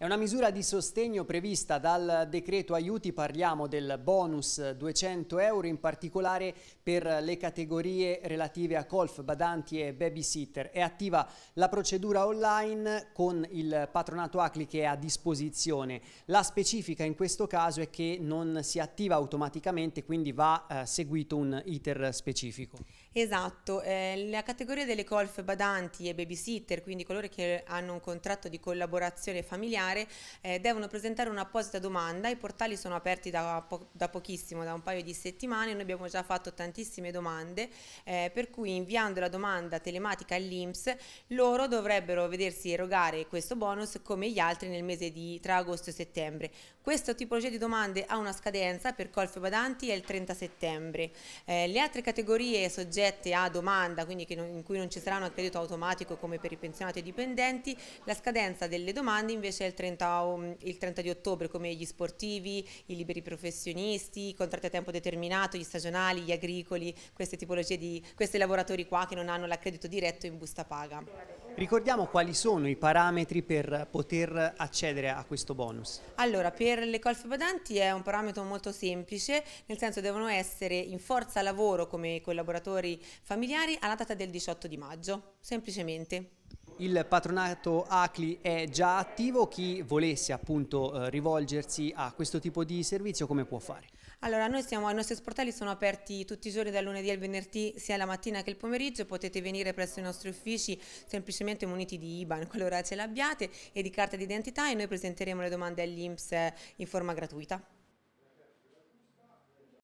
È una misura di sostegno prevista dal decreto aiuti, parliamo del bonus 200 euro in particolare per le categorie relative a golf, badanti e babysitter. È attiva la procedura online con il patronato ACLI che è a disposizione. La specifica in questo caso è che non si attiva automaticamente quindi va eh, seguito un iter specifico. Esatto, eh, la categoria delle golf badanti e babysitter, quindi coloro che hanno un contratto di collaborazione familiare, eh, devono presentare un'apposita domanda, i portali sono aperti da, po da, pochissimo, da un paio di settimane, noi abbiamo già fatto tantissime domande, eh, per cui inviando la domanda telematica all'Inps, loro dovrebbero vedersi erogare questo bonus come gli altri nel mese di tra agosto e settembre. Questa tipologia di domande ha una scadenza per golf badanti è il 30 settembre. Eh, le altre categorie soggette progetti a domanda, quindi in cui non ci sarà un accredito automatico come per i pensionati e dipendenti, la scadenza delle domande invece è il 30, um, il 30 di ottobre come gli sportivi, i liberi professionisti, i contratti a tempo determinato, gli stagionali, gli agricoli, queste tipologie di questi lavoratori qua che non hanno l'accredito diretto in busta paga. Ricordiamo quali sono i parametri per poter accedere a questo bonus? Allora, per le colf badanti è un parametro molto semplice, nel senso devono essere in forza lavoro come collaboratori agricoltori familiari alla data del 18 di maggio, semplicemente. Il patronato ACLI è già attivo, chi volesse appunto eh, rivolgersi a questo tipo di servizio come può fare? Allora, noi siamo, i nostri sportelli sono aperti tutti i giorni dal lunedì al venerdì, sia la mattina che il pomeriggio, potete venire presso i nostri uffici semplicemente muniti di IBAN, qualora ce l'abbiate, e di carta d'identità e noi presenteremo le domande all'INPS eh, in forma gratuita.